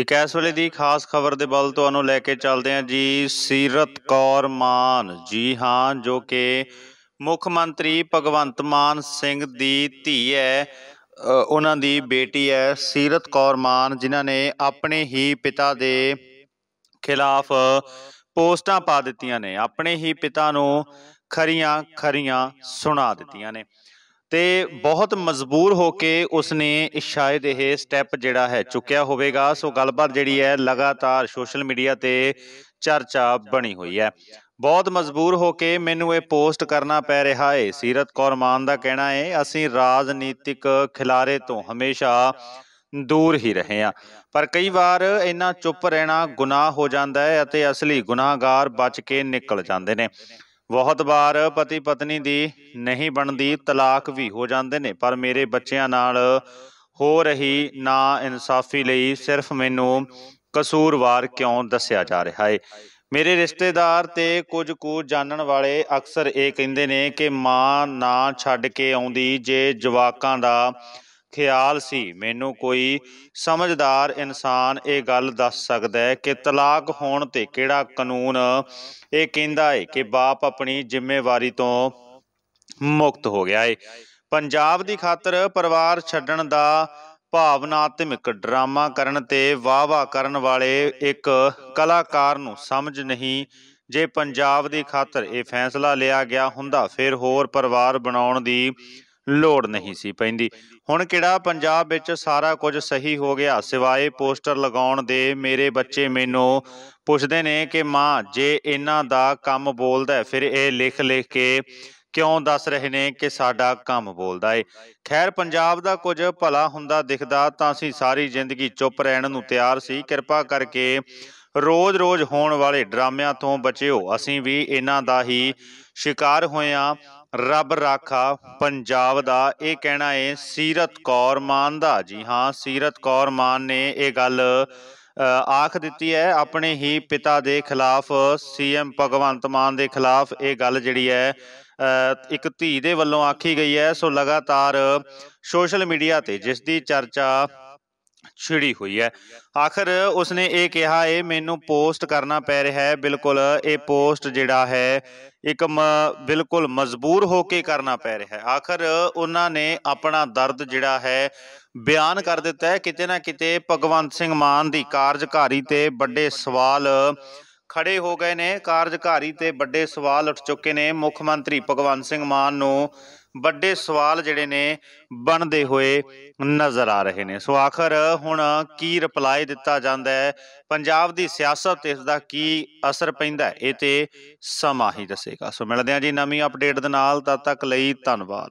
ਇੱਕ ਐਸ ਵੇਲੇ ਦੀ ਖਾਸ ਖਬਰ ਦੇ ਬਲ ਤੁਹਾਨੂੰ ਲੈ ਕੇ ਚੱਲਦੇ ਹਾਂ ਜੀ ਸੀਰਤ ਕੌਰ ਮਾਨ ਜੀ ਹਾਂ ਜੋ ਕਿ ਮੁੱਖ ਮੰਤਰੀ ਭਗਵੰਤ ਮਾਨ ਸਿੰਘ ਦੀ ਧੀ ਹੈ ਉਹਨਾਂ ਦੀ ਬੇਟੀ ਹੈ ਸੀਰਤ ਕੌਰ ਮਾਨ ਜਿਨ੍ਹਾਂ ਨੇ ਆਪਣੇ ਹੀ ਪਿਤਾ ਦੇ ਖਿਲਾਫ ਪੋਸਟਾਂ ਪਾ ਦਿੱਤੀਆਂ ਨੇ ਆਪਣੇ ਹੀ ਪਿਤਾ ਨੂੰ ਖਰੀਆਂ ਖਰੀਆਂ ਸੁਣਾ ਦਿੱਤੀਆਂ ਨੇ ਤੇ ਬਹੁਤ ਮਜਬੂਰ ਹੋ ਕੇ ਉਸਨੇ ਸ਼ਾਇਦ ਇਹ ਸਟੈਪ ਜਿਹੜਾ ਹੈ ਚੁੱਕਿਆ ਹੋਵੇਗਾ ਸੋ ਗੱਲਬਾਤ ਜਿਹੜੀ ਹੈ ਲਗਾਤਾਰ ਸੋਸ਼ਲ ਮੀਡੀਆ ਤੇ ਚਰਚਾ ਬਣੀ ਹੋਈ ਹੈ ਬਹੁਤ ਮਜਬੂਰ ਹੋ ਕੇ ਮੈਨੂੰ ਇਹ ਪੋਸਟ ਕਰਨਾ ਪੈ ਰਿਹਾ ਹੈ ਸੀਰਤ ਕੌਰ ਮਾਨ ਦਾ ਕਹਿਣਾ ਹੈ ਅਸੀਂ ਰਾਜਨੀਤਿਕ ਖਿਲਾਰੇ ਤੋਂ ਹਮੇਸ਼ਾ ਦੂਰ ਹੀ ਰਹੇ ਆ ਪਰ ਕਈ ਵਾਰ ਇਹਨਾਂ ਚੁੱਪ ਰਹਿਣਾ ਗੁਨਾਹ ਹੋ ਜਾਂਦਾ ਹੈ ਅਤੇ ਅਸਲੀ ਗੁਨਾਹਗਾਰ ਬਚ ਕੇ ਨਿਕਲ ਜਾਂਦੇ ਨੇ ਬਹੁਤ ਵਾਰ ਪਤੀ ਪਤਨੀ ਦੀ ਨਹੀਂ ਬਣਦੀ ਤਲਾਕ ਵੀ ਹੋ ਜਾਂਦੇ ਨੇ ਪਰ ਮੇਰੇ ਬੱਚਿਆਂ ਨਾਲ ਹੋ ਰਹੀ ਨਾ ਇਨਸਾਫੀ ਲਈ ਸਿਰਫ ਮੈਨੂੰ ਕਸੂਰਵਾਰ ਕਿਉਂ ਦੱਸਿਆ ਜਾ ਰਿਹਾ ਹੈ ਮੇਰੇ ਰਿਸ਼ਤੇਦਾਰ ਤੇ ਕੁਝ ਕੁ ਜਾਣਨ ਵਾਲੇ ਅਕਸਰ ਇਹ ਕਹਿੰਦੇ ਨੇ ਕਿ ਮਾਂ ਨਾ ਛੱਡ ਕੇ ਆਉਂਦੀ ਜੇ ਜਵਾਕਾਂ ਦਾ ਖਿਆਲ ਸੀ ਮੈਨੂੰ ਕੋਈ ਸਮਝਦਾਰ ਇਨਸਾਨ ਇਹ ਗੱਲ ਦੱਸ ਸਕਦਾ ਹੈ ਕਿ ਤਲਾਕ ਹੋਣ ਤੇ ਕਿਹੜਾ ਕਾਨੂੰਨ ਇਹ ਕਹਿੰਦਾ ਹੈ ਕਿ ਬਾਪ ਆਪਣੀ ਜ਼ਿੰਮੇਵਾਰੀ ਤੋਂ ਮੁਕਤ ਹੋ ਗਿਆ ਹੈ ਪੰਜਾਬ ਦੀ ਖਾਤਰ ਪਰਿਵਾਰ ਛੱਡਣ ਦਾ ਭਾਵਨਾਤਮਿਕ ਡਰਾਮਾ ਕਰਨ ਤੇ ਵਾਵਾ ਕਰਨ ਵਾਲੇ ਇੱਕ ਕਲਾਕਾਰ ਨੂੰ ਸਮਝ ਨਹੀਂ ਜੇ ਪੰਜਾਬ ਦੀ ਖਾਤਰ ਇਹ ਫੈਸਲਾ ਲਿਆ ਗਿਆ ਹੁੰਦਾ ਫਿਰ ਹੋਰ ਪਰਿਵਾਰ ਬਣਾਉਣ ਦੀ ਲੋੜ ਨਹੀਂ ਸੀ ਪੈਂਦੀ ਹੁਣ ਕਿਹੜਾ ਪੰਜਾਬ ਵਿੱਚ ਸਾਰਾ ਕੁਝ ਸਹੀ ਹੋ ਗਿਆ ਸਿਵਾਏ ਪੋਸਟਰ ਲਗਾਉਣ ਦੇ ਮੇਰੇ ਬੱਚੇ ਮੈਨੂੰ ਪੁੱਛਦੇ ਨੇ ਕਿ ਮਾਂ ਜੇ ਇਹਨਾਂ ਦਾ ਕੰਮ ਬੋਲਦਾ ਫਿਰ ਇਹ ਲਿਖ ਲਿਖ ਕੇ ਕਿਉਂ ਦੱਸ ਰਹੇ ਨੇ ਕਿ ਸਾਡਾ ਕੰਮ ਬੋਲਦਾ ਏ ਖੈਰ ਪੰਜਾਬ ਦਾ ਕੁਝ ਭਲਾ ਹੁੰਦਾ ਦਿਖਦਾ ਤਾਂ ਅਸੀਂ ਸਾਰੀ ਜ਼ਿੰਦਗੀ ਚੁੱਪ ਰਹਿਣ ਨੂੰ ਤਿਆਰ ਸੀ ਕਿਰਪਾ ਕਰਕੇ ਰੋਜ਼-ਰੋਜ਼ ਹੋਣ ਵਾਲੇ ਡਰਾਮਿਆਂ ਤੋਂ ਬਚਿਓ ਅਸੀਂ ਵੀ ਇਹਨਾਂ ਦਾ ਹੀ ਸ਼ਿਕਾਰ ਹੋਏ ਆ ਰੱਬ ਰਾਖਾ ਪੰਜਾਬ ਦਾ ਇਹ ਕਹਿਣਾ ਹੈ ਸੀਰਤ ਕੌਰ ਮਾਨ ਦਾ ਜੀ ਹਾਂ ਸੀਰਤ ਕੌਰ ਮਾਨ ਨੇ ਇਹ ਗੱਲ ਆਖ ਦਿੱਤੀ ਹੈ ਆਪਣੇ ਹੀ ਪਿਤਾ ਦੇ ਖਿਲਾਫ ਸੀਐਮ ਭਗਵੰਤ ਮਾਨ ਦੇ ਖਿਲਾਫ ਇਹ ਗੱਲ ਜਿਹੜੀ ਹੈ ਇੱਕ ਧੀ ਦੇ ਵੱਲੋਂ ਆਖੀ ਗਈ ਹੈ ਸੋ ਲਗਾਤਾਰ ਸੋਸ਼ਲ ਮੀਡੀਆ ਤੇ ਜਿਸ ਦੀ ਚਰਚਾ ਛਿੜੀ ਹੋਈ ਹੈ ਆਖਰ ਉਸਨੇ ਇਹ ਕਿਹਾ ਇਹ ਮੈਨੂੰ ਪੋਸਟ ਕਰਨਾ ਪੈ ਰਿਹਾ ਹੈ ਬਿਲਕੁਲ ਇਹ ਪੋਸਟ ਜਿਹੜਾ ਹੈ ਇੱਕ ਬਿਲਕੁਲ ਮਜਬੂਰ ਹੋ ਕੇ ਕਰਨਾ ਪੈ ਰਿਹਾ ਹੈ ਆਖਰ ਉਹਨਾਂ ਨੇ ਆਪਣਾ ਦਰਦ ਜਿਹੜਾ ਹੈ ਬਿਆਨ ਕਰ ਦਿੱਤਾ ਹੈ ਕਿਤੇ ਨਾ ਕਿਤੇ ਭਗਵੰਤ ਸਿੰਘ ਮਾਨ ਦੀ ਕਾਰਜਕਾਰੀ ਤੇ ਵੱਡੇ ਸਵਾਲ ਖੜੇ ਹੋ ਗਏ ਨੇ ਕਾਰਜਕਾਰੀ ਤੇ ਵੱਡੇ ਸਵਾਲ ਉੱਠ ਚੁੱਕੇ ਨੇ ਮੁੱਖ ਮੰਤਰੀ ਭਗਵੰਤ ਸਿੰਘ ਮਾਨ ਨੂੰ ਵੱਡੇ ਸਵਾਲ ਜਿਹੜੇ ਨੇ ਬਣਦੇ ਹੋਏ ਨਜ਼ਰ ਆ ਰਹੇ ਨੇ ਸੋ ਆਖਰ ਹੁਣ ਕੀ ਰਿਪਲਾਈ ਦਿੱਤਾ ਜਾਂਦਾ ਹੈ ਪੰਜਾਬ ਦੀ ਸਿਆਸਤ ਇਸ ਦਾ ਕੀ ਅਸਰ ਪੈਂਦਾ ਹੈ ਇਹ ਤੇ ਸਮਾਂ ਹੀ ਦੱਸੇਗਾ ਸੋ ਮਿਲਦੇ ਹਾਂ ਜੀ ਨਵੀਂ ਅਪਡੇਟ ਦੇ ਨਾਲ ਤਦ ਤੱਕ ਲਈ ਧੰਨਵਾਦ